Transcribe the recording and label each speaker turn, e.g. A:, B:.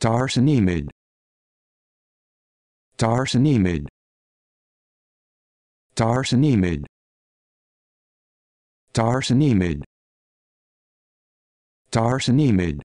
A: Darcenemid Darcenemid Darcenemid Darcenemid Darcenemid